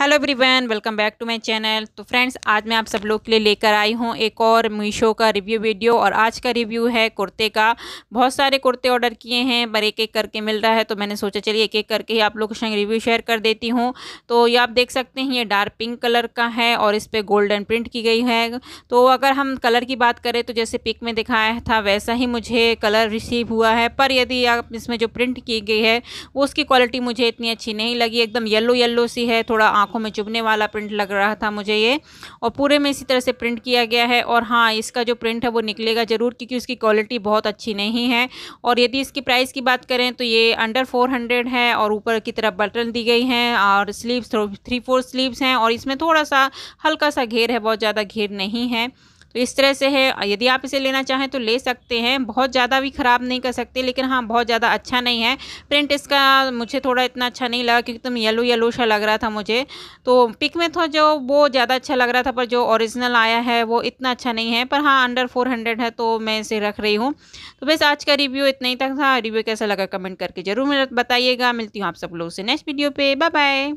hello everyone welcome back to my channel तो friends आज मैं आप सब लोग के लिए लेकर आई हूँ एक और मीशो का रिव्यू वीडियो और आज का रिव्यू है कुर्ते का बहुत सारे कुर्ते ऑर्डर किए हैं पर एक एक करके मिल रहा है तो मैंने सोचा चलिए एक एक करके ही आप लोग संग रिव्यू शेयर कर देती हूँ तो ये आप देख सकते हैं ये डार्क पिंक कलर का है और इस पर गोल्डन प्रिंट की गई है तो अगर हम कलर की बात करें तो जैसे पिक में दिखाया था वैसा ही मुझे कलर रिसीव हुआ है पर यदि आप इसमें जो प्रिंट की गई है उसकी क्वालिटी मुझे इतनी अच्छी नहीं लगी एकदम येल्लो येल्लो सी है थोड़ा आंखों में चुभने वाला प्रिंट लग रहा था मुझे ये और पूरे में इसी तरह से प्रिंट किया गया है और हाँ इसका जो प्रिंट है वो निकलेगा ज़रूर क्योंकि उसकी क्वालिटी बहुत अच्छी नहीं है और यदि इसकी प्राइस की बात करें तो ये अंडर फोर हंड्रेड है और ऊपर की तरफ बटन दी गई हैं और स्लीव थ्री फोर स्लीव्स हैं और इसमें थोड़ा सा हल्का सा घेर है बहुत ज़्यादा घेर नहीं है तो इस तरह से है यदि आप इसे लेना चाहें तो ले सकते हैं बहुत ज़्यादा भी ख़राब नहीं कर सकते लेकिन हाँ बहुत ज़्यादा अच्छा नहीं है प्रिंट इसका मुझे थोड़ा इतना अच्छा नहीं लगा क्योंकि एकदम येलो येलो सा लग रहा था मुझे तो पिक में था जो वो ज़्यादा अच्छा लग रहा था पर जो ओरिजिनल आया है वो इतना अच्छा नहीं है पर हाँ अंडर फोर हंड्रेड है तो मैं इसे रख रही हूँ तो बस आज का रिव्यू इतना ही तक था रिव्यू कैसा लगा कमेंट करके ज़रूर बताइएगा मिलती हूँ आप सब लोग से नेक्स्ट वीडियो पर बाय बाय